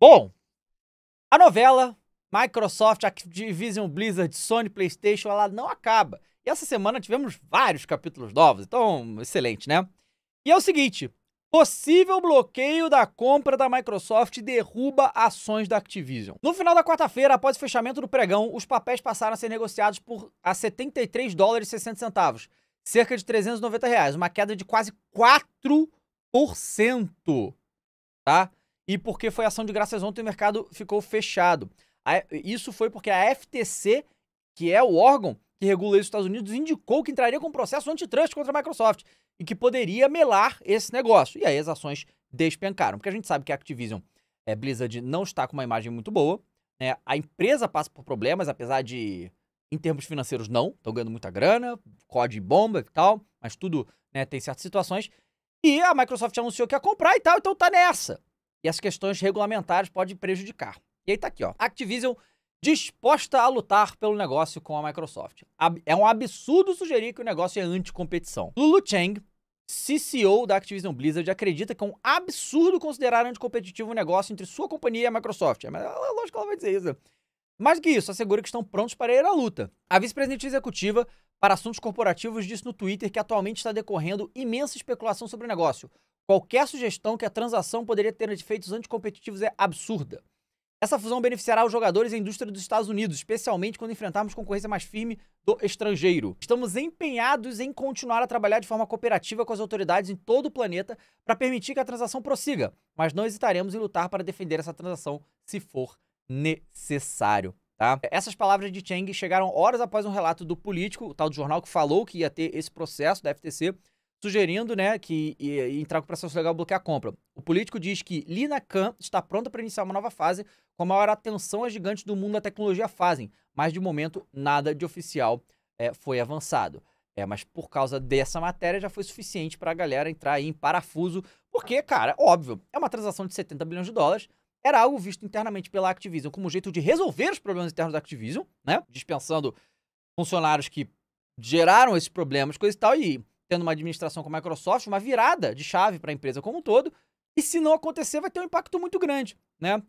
Bom, a novela Microsoft, Activision, Blizzard, Sony, PlayStation, ela não acaba. E essa semana tivemos vários capítulos novos, então excelente, né? E é o seguinte: possível bloqueio da compra da Microsoft derruba ações da Activision. No final da quarta-feira, após o fechamento do pregão, os papéis passaram a ser negociados por a 73 dólares e 60 centavos, cerca de 390 reais, uma queda de quase 4%, tá? e porque foi ação de graças ontem o mercado ficou fechado. Isso foi porque a FTC, que é o órgão que regula os Estados Unidos, indicou que entraria com um processo antitrust contra a Microsoft e que poderia melar esse negócio. E aí as ações despencaram, porque a gente sabe que a Activision é, Blizzard não está com uma imagem muito boa. Né? A empresa passa por problemas, apesar de, em termos financeiros, não. Estão ganhando muita grana, código bomba e tal, mas tudo né, tem certas situações. E a Microsoft anunciou que ia comprar e tal, então tá nessa e as questões regulamentares podem prejudicar. E aí tá aqui, ó. Activision disposta a lutar pelo negócio com a Microsoft. É um absurdo sugerir que o negócio é anticompetição. Lulu Chang, CCO da Activision Blizzard, acredita que é um absurdo considerar anticompetitivo o um negócio entre sua companhia e a Microsoft. É, mas é, é lógico que ela vai dizer isso. Mais do que isso, assegura que estão prontos para ir à luta. A vice-presidente executiva para assuntos corporativos disse no Twitter que atualmente está decorrendo imensa especulação sobre o negócio. Qualquer sugestão que a transação poderia ter efeitos anticompetitivos é absurda. Essa fusão beneficiará os jogadores e a indústria dos Estados Unidos, especialmente quando enfrentarmos concorrência mais firme do estrangeiro. Estamos empenhados em continuar a trabalhar de forma cooperativa com as autoridades em todo o planeta para permitir que a transação prossiga, mas não hesitaremos em lutar para defender essa transação se for necessário. Tá? Essas palavras de Cheng chegaram horas após um relato do político, o tal do jornal que falou que ia ter esse processo da FTC, sugerindo né, que e, e entrar com o processo legal bloquear a compra. O político diz que Lina Khan está pronta para iniciar uma nova fase, com a maior atenção aos gigantes do mundo da tecnologia fazem, mas de momento nada de oficial é, foi avançado. É, mas por causa dessa matéria já foi suficiente para a galera entrar aí em parafuso, porque, cara, óbvio, é uma transação de 70 bilhões de dólares, era algo visto internamente pela Activision como um jeito de resolver os problemas internos da Activision, né? Dispensando funcionários que geraram esses problemas, coisa e tal, e tendo uma administração com a Microsoft, uma virada de chave para a empresa como um todo. E se não acontecer, vai ter um impacto muito grande, né?